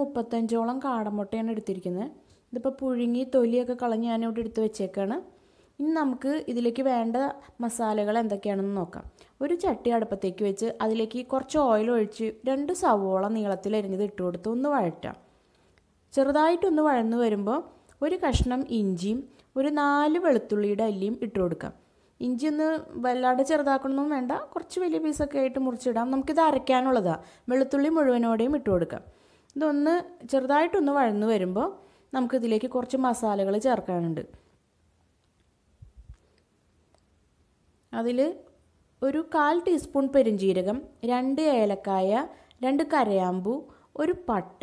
മുപ്പത്തഞ്ചോളം കാടമുട്ടയാണ് എടുത്തിരിക്കുന്നത് ഇതിപ്പോൾ പുഴുങ്ങി തൊലിയൊക്കെ കളഞ്ഞ് ഞാനിവിടെ എടുത്ത് വെച്ചേക്കാണ് ഇനി നമുക്ക് ഇതിലേക്ക് വേണ്ട മസാലകൾ എന്തൊക്കെയാണെന്ന് നോക്കാം ഒരു ചട്ടി അടുപ്പത്തേക്ക് വെച്ച് അതിലേക്ക് കുറച്ച് ഓയിൽ ഒഴിച്ച് രണ്ട് സവോള നീളത്തിൽ എരിഞ്ഞത് ഇട്ട് കൊടുത്ത് ഒന്ന് വഴറ്റാം ചെറുതായിട്ടൊന്ന് വഴന്നു വരുമ്പോൾ ഒരു കഷ്ണം ഇഞ്ചിയും ഒരു നാല് വെളുത്തുള്ളിയുടെ അല്ലിയും ഇട്ട് കൊടുക്കാം ഇഞ്ചി ഒന്ന് വല്ലാണ്ട് ചെറുതാക്കണമെന്നും വേണ്ട കുറച്ച് വലിയ പീസൊക്കെ ആയിട്ട് മുറിച്ചിടാം നമുക്കിത് അരയ്ക്കാനുള്ളതാണ് വെളുത്തുള്ളി മുഴുവനോടെയും ഇട്ട് കൊടുക്കാം ഇതൊന്ന് ചെറുതായിട്ടൊന്ന് വഴന്നു വരുമ്പോൾ നമുക്കിതിലേക്ക് കുറച്ച് മസാലകൾ ചേർക്കാനുണ്ട് അതിൽ ഒരു കാൽ ടീസ്പൂൺ പെരുംജീരകം രണ്ട് ഏലക്കായ രണ്ട് കരയാമ്പൂ ഒരു പട്ട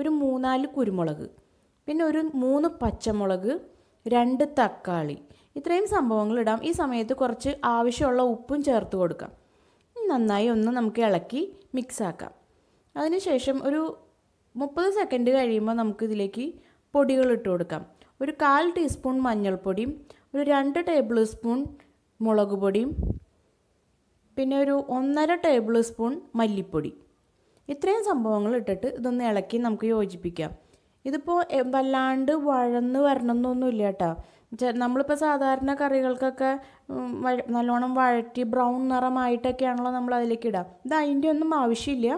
ഒരു മൂന്നാല് കുരുമുളക് പിന്നെ ഒരു മൂന്ന് പച്ചമുളക് രണ്ട് തക്കാളി ഇത്രയും സംഭവങ്ങൾ ഇടാം ഈ സമയത്ത് കുറച്ച് ആവശ്യമുള്ള ഉപ്പും ചേർത്ത് കൊടുക്കാം നന്നായി ഒന്ന് നമുക്ക് ഇളക്കി മിക്സാക്കാം അതിനുശേഷം ഒരു മുപ്പത് സെക്കൻഡ് കഴിയുമ്പോൾ നമുക്ക് ഇതിലേക്ക് പൊടികൾ ഇട്ട് കൊടുക്കാം ഒരു കാൽ ടീസ്പൂൺ മഞ്ഞൾപ്പൊടിയും ഒരു രണ്ട് ടേബിൾ സ്പൂൺ മുളക് പൊടിയും പിന്നെ ഒരു ഒന്നര ടേബിൾ സ്പൂൺ മല്ലിപ്പൊടി ഇത്രയും സംഭവങ്ങൾ ഇട്ടിട്ട് ഇതൊന്ന് ഇളക്കി നമുക്ക് യോജിപ്പിക്കാം ഇതിപ്പോൾ വല്ലാണ്ട് വഴന്ന് വരണമെന്നൊന്നുമില്ല കേട്ടോ നമ്മളിപ്പോൾ സാധാരണ കറികൾക്കൊക്കെ നല്ലോണം വഴറ്റി ബ്രൗൺ നിറമായിട്ടൊക്കെയാണല്ലോ നമ്മൾ അതിലേക്ക് ഇടാം ഇത് അതിൻ്റെ ഒന്നും ആവശ്യമില്ല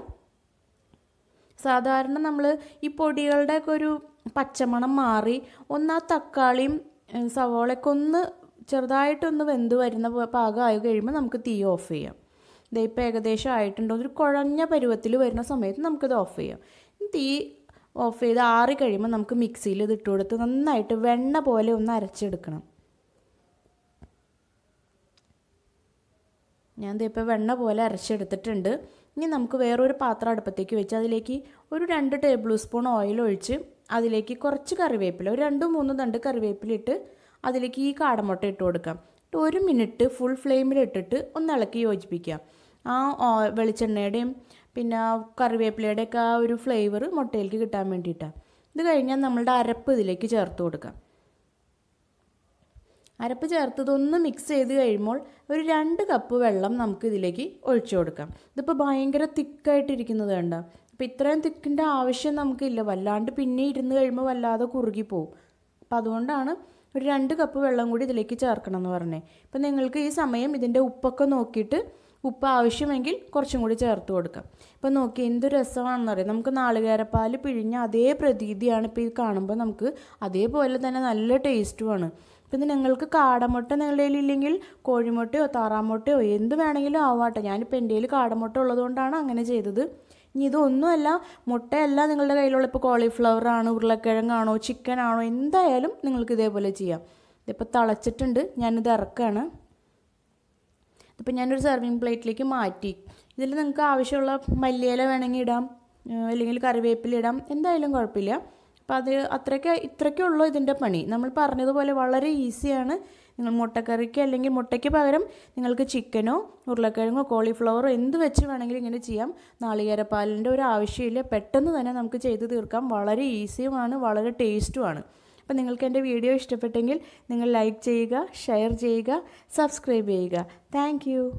സാധാരണ നമ്മൾ ഈ പൊടികളുടെയൊക്കെ ഒരു പച്ചമണം മാറി ഒന്ന് ആ തക്കാളിയും സവോളയൊക്കെ ഒന്ന് ചെറുതായിട്ടൊന്ന് വെന്ത് വരുന്ന ആയി കഴിയുമ്പോൾ നമുക്ക് തീ ഓഫ് ചെയ്യാം ഇതിപ്പോൾ ഏകദേശം ആയിട്ടുണ്ടോ ഒരു കുഴഞ്ഞ പരുവത്തിൽ വരുന്ന സമയത്ത് നമുക്കിത് ഓഫ് ചെയ്യാം തീ ഓഫ് ചെയ്ത് ആറി കഴിയുമ്പോൾ നമുക്ക് മിക്സിയിൽ ഇത് ഇട്ട് കൊടുത്ത് നന്നായിട്ട് വെണ്ണ പോലെ ഒന്ന് അരച്ചെടുക്കണം ഞാൻ ഇതിപ്പോൾ വെണ്ണ പോലെ അരച്ചെടുത്തിട്ടുണ്ട് ഇനി നമുക്ക് വേറൊരു പാത്രം അടുപ്പത്തേക്ക് വെച്ച് അതിലേക്ക് ഒരു രണ്ട് ടേബിൾ സ്പൂൺ ഓയിൽ ഒഴിച്ച് അതിലേക്ക് കുറച്ച് കറിവേപ്പില ഒരു രണ്ടും മൂന്ന് തണ്ട് കറിവേപ്പില ഇട്ട് അതിലേക്ക് ഈ കാടമുട്ട ഇട്ട് കൊടുക്കാം എന്നിട്ട് ഒരു മിനിറ്റ് ഫുൾ ഫ്ലെയിമിൽ ഇട്ടിട്ട് ഒന്ന് ഇളക്കി യോജിപ്പിക്കുക ആ വെളിച്ചെണ്ണയുടെയും പിന്നെ കറിവേപ്പിലയുടെയൊക്കെ ആ ഒരു ഫ്ലേവർ മുട്ടയിലേക്ക് കിട്ടാൻ വേണ്ടിയിട്ടാണ് ഇത് കഴിഞ്ഞാൽ നമ്മളുടെ അരപ്പ് ഇതിലേക്ക് ചേർത്ത് കൊടുക്കാം അരപ്പ് ചേർത്തതൊന്ന് മിക്സ് ചെയ്ത് കഴിയുമ്പോൾ ഒരു രണ്ട് കപ്പ് വെള്ളം നമുക്ക് ഇതിലേക്ക് ഒഴിച്ചു കൊടുക്കാം ഇതിപ്പോൾ ഭയങ്കര തിക്കായിട്ടിരിക്കുന്നത് വേണ്ട അപ്പോൾ ഇത്രയും തിക്കിൻ്റെ ആവശ്യം നമുക്കില്ല വല്ലാണ്ട് പിന്നെ ഇരുന്ന് കഴിയുമ്പോൾ വല്ലാതെ കുറുകി പോകും അപ്പോൾ അതുകൊണ്ടാണ് ഒരു രണ്ട് കപ്പ് വെള്ളം കൂടി ഇതിലേക്ക് ചേർക്കണം എന്ന് പറഞ്ഞേ അപ്പം നിങ്ങൾക്ക് ഈ സമയം ഇതിൻ്റെ ഉപ്പൊക്കെ നോക്കിയിട്ട് ഉപ്പ് ആവശ്യമെങ്കിൽ കുറച്ചും കൂടി ചേർത്ത് കൊടുക്കാം ഇപ്പം നോക്കി എന്ത് രസമാണെന്ന് അറിയാം നമുക്ക് നാളികേരപ്പാൽ പിഴിഞ്ഞ അതേ പ്രതീതിയാണ് ഇപ്പോൾ ഇത് കാണുമ്പോൾ നമുക്ക് അതേപോലെ തന്നെ നല്ല ടേസ്റ്റുമാണ് പിന്നെ നിങ്ങൾക്ക് കാടമുട്ട നിങ്ങളുടെ ഇല്ലെങ്കിൽ കോഴിമുട്ടയോ താറാമുട്ടയോ എന്ത് വേണമെങ്കിലും ആവാട്ടെ ഞാനിപ്പോൾ എൻ്റെ കയ്യിൽ കാടമുട്ട ഉള്ളതുകൊണ്ടാണ് അങ്ങനെ ചെയ്തത് ഇനി ഇതൊന്നുമല്ല മുട്ടയല്ല നിങ്ങളുടെ കയ്യിലുള്ള ഇപ്പോൾ കോളിഫ്ലവർ ആണ് ഉരുളക്കിഴങ്ങാണോ ചിക്കൻ ആണോ എന്തായാലും നിങ്ങൾക്ക് ഇതേപോലെ ചെയ്യാം ഇതിപ്പോൾ തിളച്ചിട്ടുണ്ട് ഞാനിത് ഇറക്കുകയാണ് ഇതിപ്പോൾ ഞാനൊരു സെർവിങ് പ്ലേറ്റിലേക്ക് മാറ്റി ഇതിൽ നിങ്ങൾക്ക് ആവശ്യമുള്ള മല്ലിയില വേണമെങ്കിൽ ഇടാം അല്ലെങ്കിൽ കറിവേപ്പില ഇടാം എന്തായാലും കുഴപ്പമില്ല അപ്പോൾ അത് അത്രയ്ക്ക് ഇത്രയ്ക്കേ ഉള്ളൂ ഇതിൻ്റെ പണി നമ്മൾ പറഞ്ഞതുപോലെ വളരെ ഈസിയാണ് നിങ്ങൾ മുട്ടക്കറിക്ക് അല്ലെങ്കിൽ മുട്ടയ്ക്ക് പകരം നിങ്ങൾക്ക് ചിക്കനോ ഉരുളക്കിഴങ്ങോ കോളിഫ്ലവറോ എന്ത് വെച്ച് വേണമെങ്കിലും ഇങ്ങനെ ചെയ്യാം നാളികേരപ്പാലിൻ്റെ ഒരു ആവശ്യമില്ല പെട്ടെന്ന് തന്നെ നമുക്ക് ചെയ്ത് തീർക്കാം വളരെ ഈസിയുമാണ് വളരെ ടേസ്റ്റുമാണ് അപ്പം നിങ്ങൾക്ക് എൻ്റെ വീഡിയോ ഇഷ്ടപ്പെട്ടെങ്കിൽ നിങ്ങൾ ലൈക്ക് ചെയ്യുക ഷെയർ ചെയ്യുക സബ്സ്ക്രൈബ് ചെയ്യുക താങ്ക്